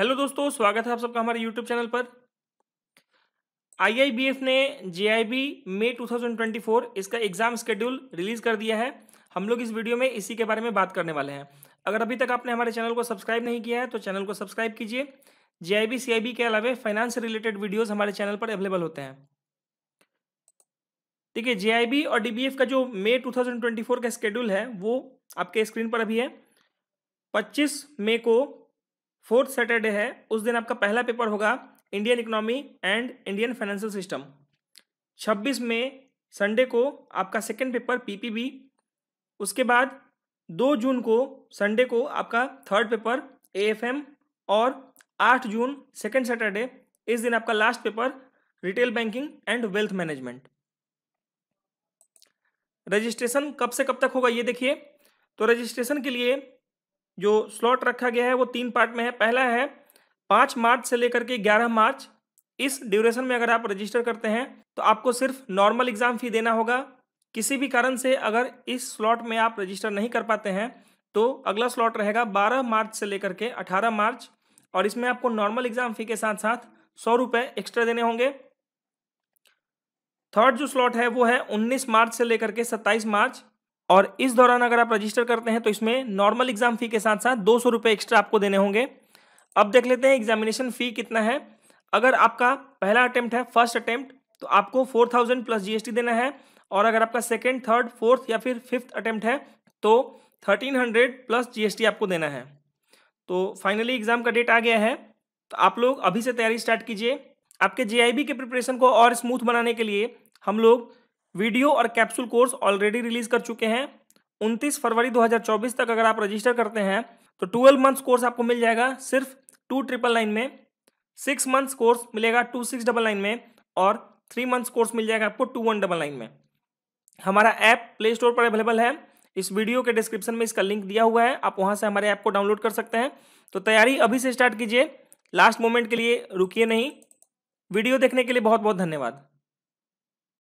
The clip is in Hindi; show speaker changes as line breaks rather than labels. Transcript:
हेलो दोस्तों स्वागत है आप सबका हमारे यूट्यूब चैनल पर आईआईबीएफ ने जे जेआईबी मई टू इसका एग्जाम स्केड्यूल रिलीज कर दिया है हम लोग इस वीडियो में इसी के बारे में बात करने वाले हैं अगर अभी तक आपने हमारे चैनल को सब्सक्राइब नहीं किया है तो चैनल को सब्सक्राइब कीजिए जे आई के अलावा फाइनेंस रिलेटेड वीडियोज हमारे चैनल पर अवेलेबल होते हैं ठीक है जे और डी का जो मे टू का स्केड्यूल है वो आपके स्क्रीन पर अभी है पच्चीस मई को फोर्थ सैटरडे है उस दिन आपका पहला पेपर होगा Indian economy and Indian financial system 26 में संडे को आपका सेकेंड पेपर पीपीबी उसके बाद 2 जून को संडे को आपका थर्ड पेपर एएफएम और 8 जून सेकेंड सैटरडे इस दिन आपका last paper retail banking and wealth management registration कब से कब तक होगा ये देखिए तो रजिस्ट्रेशन के लिए जो स्लॉट रखा गया है वो तीन पार्ट में है पहला है पाँच मार्च से लेकर के ग्यारह मार्च इस ड्यूरेशन में अगर आप रजिस्टर करते हैं तो आपको सिर्फ नॉर्मल एग्ज़ाम फ़ी देना होगा किसी भी कारण से अगर इस स्लॉट में आप रजिस्टर नहीं कर पाते हैं तो अगला स्लॉट रहेगा 12 मार्च से लेकर के 18 मार्च और इसमें आपको नॉर्मल एग्ज़ाम फ़ी के साथ साथ सौ रुपये एक्स्ट्रा देने होंगे थर्ड जो स्लॉट है वो है 19 मार्च से लेकर के 27 मार्च और इस दौरान अगर आप रजिस्टर करते हैं तो इसमें नॉर्मल एग्जाम फी के साथ साथ दो सौ रुपये एक्स्ट्रा आपको देने होंगे अब देख लेते हैं एग्जामिनेशन फी कितना है अगर आपका पहला अटेम्प्ट है फर्स्ट अटेम्प्ट तो आपको फोर थाउजेंड प्लस जीएसटी देना है और अगर आपका सेकेंड थर्ड फोर्थ या फिर फिफ्थ अटेम्प्ट है तो थर्टीन हंड्रेड प्लस जीएसटी आपको देना है तो फाइनली एग्ज़ाम का डेट आ गया है तो आप लोग अभी से तैयारी स्टार्ट कीजिए आपके जे के प्रिपरेशन को और स्मूथ बनाने के लिए हम लोग वीडियो और कैप्सूल कोर्स ऑलरेडी रिलीज कर चुके हैं उनतीस फरवरी 2024 तक अगर आप रजिस्टर करते हैं तो ट्वेल्व मंथ्स कोर्स आपको मिल जाएगा सिर्फ टू ट्रिपल नाइन में सिक्स मंथ्स कोर्स मिलेगा टू सिक्स डबल नाइन में और थ्री मंथ्स कोर्स मिल जाएगा आपको टू वन डबल नाइन में हमारा ऐप प्ले स्टोर पर अवेलेबल है इस वीडियो के डिस्क्रिप्शन में इसका लिंक दिया हुआ है आप वहाँ से हमारे ऐप को डाउनलोड कर सकते हैं तो तैयारी अभी से स्टार्ट कीजिए लास्ट मोमेंट के लिए रुकिए नहीं वीडियो देखने के लिए बहुत बहुत धन्यवाद